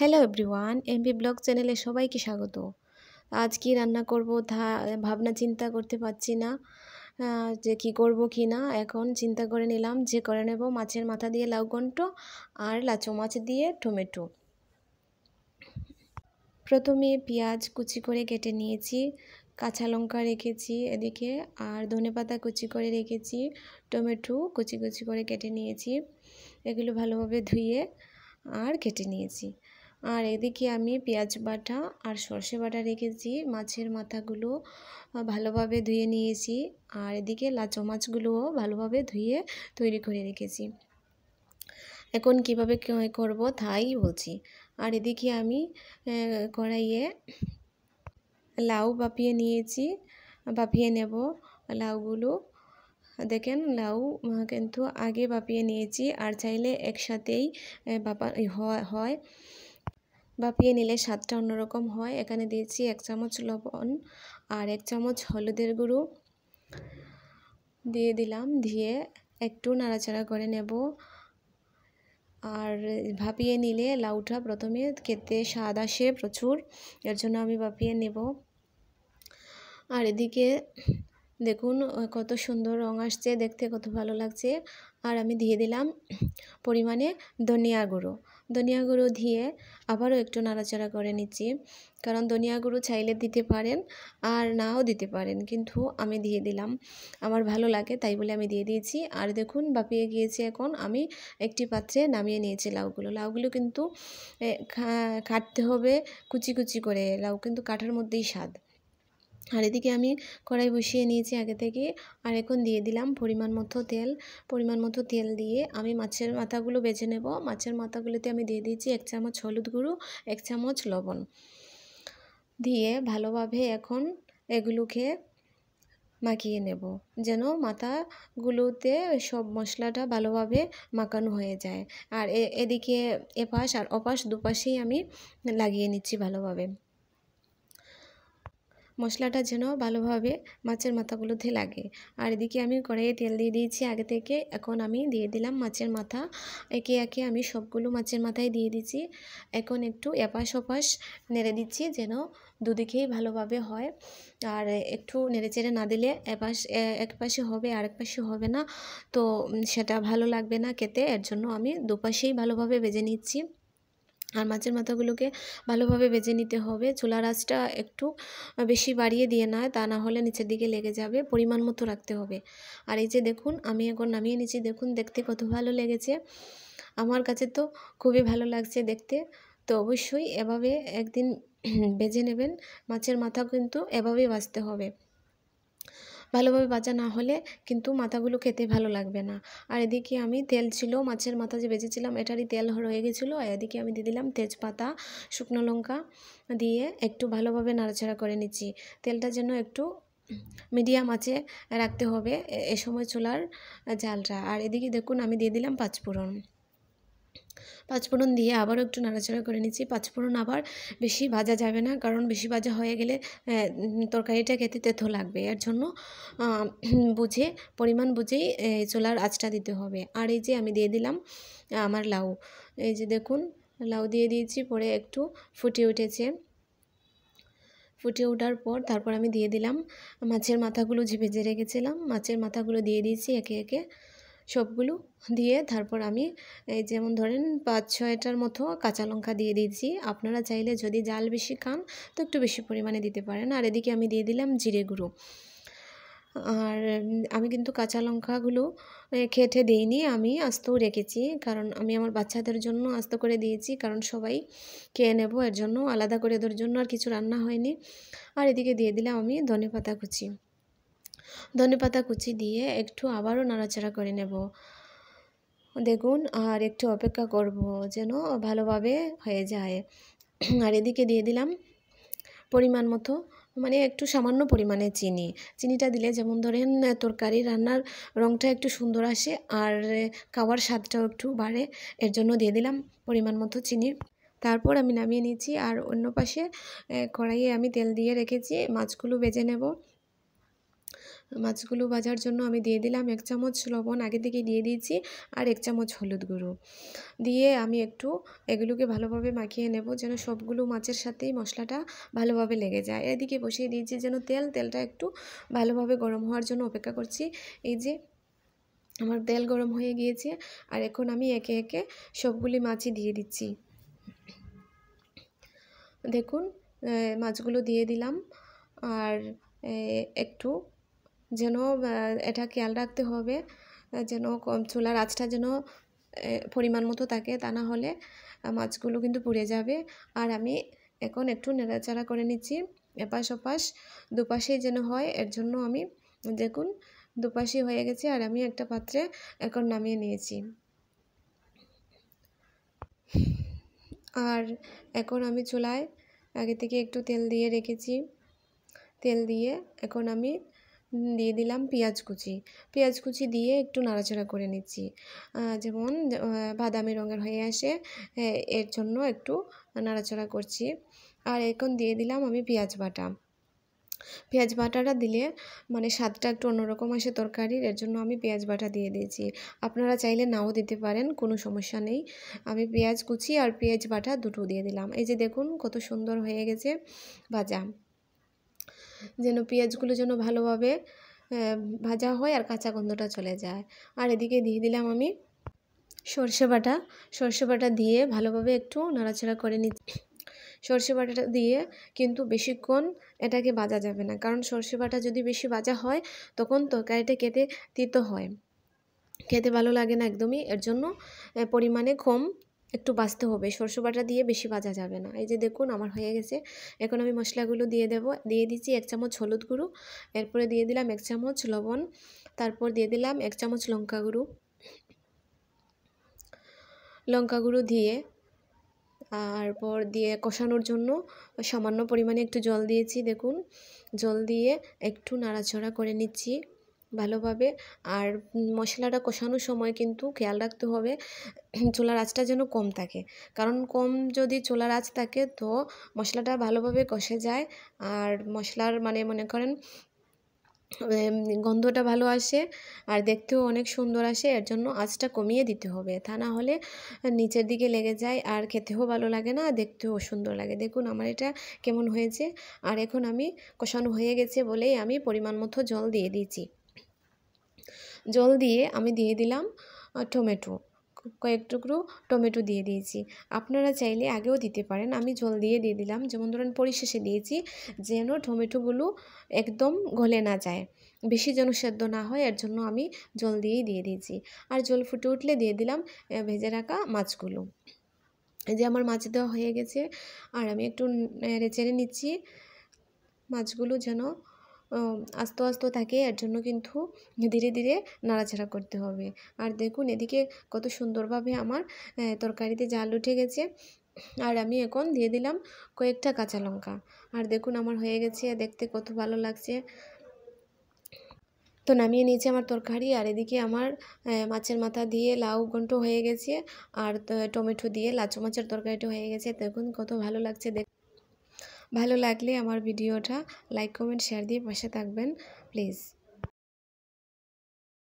hello everyone MB blog চ্যানেলে সবাইকে স্বাগত আজ কি রান্না করব ভাবনা চিন্তা করতে পারছি না যে কি করব কি না এখন চিন্তা করে নিলাম যে করে নেব মাছের মাথা দিয়ে লাউ ঘন্ট আর লাচো মাছ দিয়ে টমেটো প্রথমে পেঁয়াজ কুচি করে কেটে নিয়েছি কাঁচা লঙ্কা রেখেছি এদিকে আর ধনে পাতা কুচি করে রেখেছি টমেটো কুচি কুচি করে কেটে নিয়েছি এগুলো ভালোভাবে ধুয়ে আর কেটে নিয়েছি আর এদিকে আমি পেঁয়াজ বাটা আর সর্ষে বাটা রেখেছি মাছের মাথাগুলো ভালোভাবে ধুয়ে নিয়েছি আর এদিকে লাচো মাছগুলোও ভালোভাবে ধুয়ে তৈরি করে রেখেছি এখন কিভাবে করব তাই বলছি আর এদিকে আমি কড়াইয়ে লাউ বাপিয়ে নিয়েছি বাপিয়ে নেব লাউগুলো দেখেন লাউ কিন্তু আগে বাপিয়ে নিয়েছি আর চাইলে একসাথেই বাপা হয় বাপিয়ে নিলে স্বাদটা অন্যরকম হয় এখানে দিয়েছি এক চামচ লবণ আর এক চামচ হলুদের গুঁড়ো দিয়ে দিলাম দিয়ে একটু নাড়াচাড়া করে নেব আর ভাপিয়ে নিলে লাউটা প্রথমে খেতে স্বাদ আসে প্রচুর এর জন্য আমি ভাপিয়ে নেব আর এদিকে দেখুন কত সুন্দর রং আসছে দেখতে কত ভালো লাগছে আর আমি দিয়ে দিলাম পরিমাণে ধনিয়া গুঁড়ো ধনিয়া গুঁড়ো দিয়ে আবারও একটু নাড়াচাড়া করে নিচ্ছি কারণ ধনিয়া গুঁড়ো চাইলে দিতে পারেন আর নাও দিতে পারেন কিন্তু আমি দিয়ে দিলাম আমার ভালো লাগে তাই বলে আমি দিয়ে দিয়েছি আর দেখুন বাপিয়ে গিয়েছে এখন আমি একটি পাত্রে নামিয়ে নিয়েছি লাউগুলো লাউগুলো কিন্তু কাটতে হবে কুচি কুচি করে লাউ কিন্তু কাটার মধ্যেই স্বাদ আর এদিকে আমি কড়াই বসিয়ে নিয়েছি আগে থেকে আর এখন দিয়ে দিলাম পরিমাণ মতো তেল পরিমাণ মতো তেল দিয়ে আমি মাছের মাথাগুলো বেছে নেব মাছের মাথাগুলোতে আমি দিয়ে দিয়েছি এক চামচ হলুদ গুঁড়ো এক চামচ লবণ দিয়ে ভালোভাবে এখন এগুলোকে মাখিয়ে নেব যেন মাথাগুলোতে সব মশলাটা ভালোভাবে মাখানো হয়ে যায় আর এদিকে এপাশ আর অপাশ দুপাশেই আমি লাগিয়ে নিচ্ছি ভালোভাবে মশলাটা যেন ভালোভাবে মাছের মাথাগুলোতে লাগে আর এদিকে আমি কড়াইয়ে তেল দিয়ে দিয়েছি আগে থেকে এখন আমি দিয়ে দিলাম মাছের মাথা একে একে আমি সবগুলো মাছের মাথায় দিয়ে দিচ্ছি এখন একটু এপাশ ওপাশ নেড়ে দিচ্ছি যেন দুদিকেই ভালোভাবে হয় আর একটু নেড়েচেড়ে না দিলে এপাশ এক পাশে হবে আরেক পাশে হবে না তো সেটা ভালো লাগবে না খেতে এর জন্য আমি দুপাশেই ভালোভাবে ভেজে নিচ্ছি আর মাছের মাথাগুলোকে ভালোভাবে বেজে নিতে হবে চুলা আঁচটা একটু বেশি বাড়িয়ে দিয়ে নয় তা না হলে নিচের দিকে লেগে যাবে পরিমাণ মতো রাখতে হবে আর এই যে দেখুন আমি এখন নামিয়ে নিচ্ছি দেখুন দেখতে কত ভালো লেগেছে আমার কাছে তো খুবই ভালো লাগছে দেখতে তো অবশ্যই এভাবে একদিন বেজে নেবেন মাছের মাথা কিন্তু এভাবেই বাঁচতে হবে ভালোভাবে ভাজা না হলে কিন্তু মাথাগুলো খেতে ভালো লাগবে না আর এদিকে আমি তেল ছিল মাছের মাথা যে বেজেছিলাম এটারই তেল রয়ে গেছিলো আর এদিকে আমি দিয়ে দিলাম তেজপাতা শুকনো লঙ্কা দিয়ে একটু ভালোভাবে নাড়াচাড়া করে নিচ্ছি তেলটা যেন একটু মিডিয়াম আছে রাখতে হবে এ সময় চুলার জালটা আর এদিকে দেখুন আমি দিয়ে দিলাম পাঁচফোড়ন পাঁচফোড়ন দিয়ে আবারও একটু নাড়াচাড়া করে নিচ্ছি পাঁচফোড়ন আবার বেশি ভাজা যাবে না কারণ বেশি ভাজা হয়ে গেলে তরকারিটা খেতে তেথো লাগবে এর জন্য বুঝে পরিমাণ বুঝেই চোলার আঁচটা দিতে হবে আর এই যে আমি দিয়ে দিলাম আমার লাউ এই যে দেখুন লাউ দিয়ে দিয়েছি পরে একটু ফুটে উঠেছে ফুটে ওঠার পর তারপর আমি দিয়ে দিলাম মাছের মাথাগুলো ঝেপে ভেজে রেখেছিলাম মাছের মাথাগুলো দিয়ে দিয়েছি একে একে সবগুলো দিয়ে তারপর আমি এই যেমন ধরেন পাঁচ ছয়টার মতো কাঁচা লঙ্কা দিয়ে দিয়েছি আপনারা চাইলে যদি জাল বেশি খান তো একটু বেশি পরিমাণে দিতে পারেন আর এদিকে আমি দিয়ে দিলাম জিরে গুঁড়ো আর আমি কিন্তু কাঁচা লঙ্কাগুলো খেটে দিইনি আমি আস্তেও রেখেছি কারণ আমি আমার বাচ্চাদের জন্য আস্ত করে দিয়েছি কারণ সবাই খেয়ে নেব এর জন্য আলাদা করে ওদের জন্য আর কিছু রান্না হয়নি আর এদিকে দিয়ে দিলাম আমি ধনে পাতা কুচি ধনেপাতা কুচি দিয়ে একটু আবারও নাড়াচাড়া করে নেব দেখুন আর একটু অপেক্ষা করব যেন ভালোভাবে হয়ে যায় আর এদিকে দিয়ে দিলাম পরিমাণ মতো মানে একটু সামান্য পরিমাণে চিনি চিনিটা দিলে যেমন ধরেন তরকারি রান্নার রঙটা একটু সুন্দর আসে আর খাওয়ার স্বাদটাও একটু বাড়ে এর জন্য দিয়ে দিলাম পরিমাণ মতো চিনি তারপর আমি নামিয়ে নিয়েছি আর অন্য পাশে কড়াইয়ে আমি তেল দিয়ে রেখেছি মাছগুলো বেজে নেব মাছগুলো ভাজার জন্য আমি দিয়ে দিলাম এক চামচ লবণ আগে থেকে দিয়ে দিয়েছি আর এক চামচ হলুদ গুঁড়ো দিয়ে আমি একটু এগুলোকে ভালোভাবে মাখিয়ে নেব যেন সবগুলো মাছের সাথেই মশলাটা ভালোভাবে লেগে যায় এদিকে বসিয়ে দিয়েছি যেন তেল তেলটা একটু ভালোভাবে গরম হওয়ার জন্য অপেক্ষা করছি এই যে আমার তেল গরম হয়ে গিয়েছে আর এখন আমি একে একে সবগুলি মাছই দিয়ে দিচ্ছি দেখুন মাছগুলো দিয়ে দিলাম আর একটু যেন এটা খেয়াল রাখতে হবে যেন চুলার আঁচটা যেন পরিমাণ মতো থাকে তা না হলে মাছগুলো কিন্তু পুড়ে যাবে আর আমি এখন একটু নেড়াচাড়া করে নিচ্ছি এপাশ ওপাশ দুপাশেই যেন হয় এর জন্য আমি দেখুন দুপাশে হয়ে গেছে আর আমি একটা পাত্রে এখন নামিয়ে নিয়েছি আর এখন আমি চুলায় আগে থেকে একটু তেল দিয়ে রেখেছি তেল দিয়ে এখন আমি দিয়ে দিলাম পেঁয়াজ কুচি পেঁয়াজ কুচি দিয়ে একটু নাড়াচাড়া করে নিচ্ছি যেমন বাদামি রঙের হয়ে আসে এর জন্য একটু নাড়াচাড়া করছি আর এখন দিয়ে দিলাম আমি পেঁয়াজ বাটা পেঁয়াজ বাটাটা দিলে মানে স্বাদটা একটু অন্যরকম আসে তরকারির এর জন্য আমি পেঁয়াজ বাটা দিয়ে দিয়েছি আপনারা চাইলে নাও দিতে পারেন কোনো সমস্যা নেই আমি পেঁয়াজ কুচি আর পেঁয়াজ বাটা দুটো দিয়ে দিলাম এই যে দেখুন কত সুন্দর হয়ে গেছে ভাজা যেন পেঁয়াজগুলো যেন ভালোভাবে ভাজা হয় আর কাঁচা গন্ধটা চলে যায় আর এদিকে দিয়ে দিলাম আমি সর্ষে বাটা সর্ষে বাটা দিয়ে ভালোভাবে একটু নাড়াচাড়া করে নিচ্ছি সর্ষে বাটাটা দিয়ে কিন্তু বেশিক্ষণ এটাকে বাজা যাবে না কারণ সর্ষে বাটা যদি বেশি বাজা হয় তখন তরকারিটা কেটে তিতো হয় খেতে ভালো লাগে না একদমই এর জন্য পরিমাণে কম একটু বাঁচতে হবে সরষে বাটা দিয়ে বেশি ভাজা যাবে না এই যে দেখুন আমার হয়ে গেছে এখন আমি মশলাগুলো দিয়ে দেব দিয়ে দিচ্ছি এক চামচ হলুদ গুঁড়ো এরপরে দিয়ে দিলাম এক চামচ লবণ তারপর দিয়ে দিলাম এক চামচ লঙ্কা গুঁড়ো লঙ্কা গুঁড়ো দিয়ে আরপর দিয়ে কষানোর জন্য সামান্য পরিমাণে একটু জল দিয়েছি দেখুন জল দিয়ে একটু নাড়াচড়া করে নিচ্ছি ভালোভাবে আর মশলাটা কষানোর সময় কিন্তু খেয়াল রাখতে হবে চোলার আঁচটা যেন কম থাকে কারণ কম যদি চোলার আঁচ থাকে তো মশলাটা ভালোভাবে কষে যায় আর মশলার মানে মনে করেন গন্ধটা ভালো আসে আর দেখতেও অনেক সুন্দর আসে এর জন্য আঁচটা কমিয়ে দিতে হবে তা না হলে নিচের দিকে লেগে যায় আর খেতেও ভালো লাগে না দেখতেও সুন্দর লাগে দেখুন আমার এটা কেমন হয়েছে আর এখন আমি কষানো হয়ে গেছে বলেই আমি পরিমাণ মতো জল দিয়ে দিয়েছি জল দিয়ে আমি দিয়ে দিলাম টমেটো কয়েক টুকরো টমেটো দিয়ে দিয়েছি আপনারা চাইলে আগেও দিতে পারেন আমি জল দিয়ে দিয়ে দিলাম যেমন ধরেন পরিশেষে দিয়েছি যেন টমেটোগুলো একদম গলে না যায় বেশি যেন সেদ্ধ না হয় এর জন্য আমি জল দিয়েই দিয়ে দিয়েছি আর জল ফুটে উঠলে দিয়ে দিলাম ভেজে রাখা মাছগুলো যে আমার মাছ দেওয়া হয়ে গেছে আর আমি একটু চেড়ে নিচ্ছি মাছগুলো যেন আস্ত আস্ত থাকে এর জন্য কিন্তু ধীরে ধীরে নাড়াচাড়া করতে হবে আর দেখুন এদিকে কত সুন্দরভাবে আমার তরকারিতে জাল উঠে গেছে আর আমি এখন দিয়ে দিলাম কয়েকটা কাঁচা লঙ্কা আর দেখুন আমার হয়ে গেছে দেখতে কত ভালো লাগছে তো নামিয়ে নিয়েছি আমার তরকারি আর এদিকে আমার মাছের মাথা দিয়ে লাউ ঘন্ট হয়ে গেছে আর টমেটো দিয়ে লাচো মাছের তরকারিটা হয়ে গেছে দেখুন কত ভালো লাগছে দেখ ভালো লাগলে আমার ভিডিওটা লাইক কমেন্ট শেয়ার দিয়ে পাশে থাকবেন প্লিজ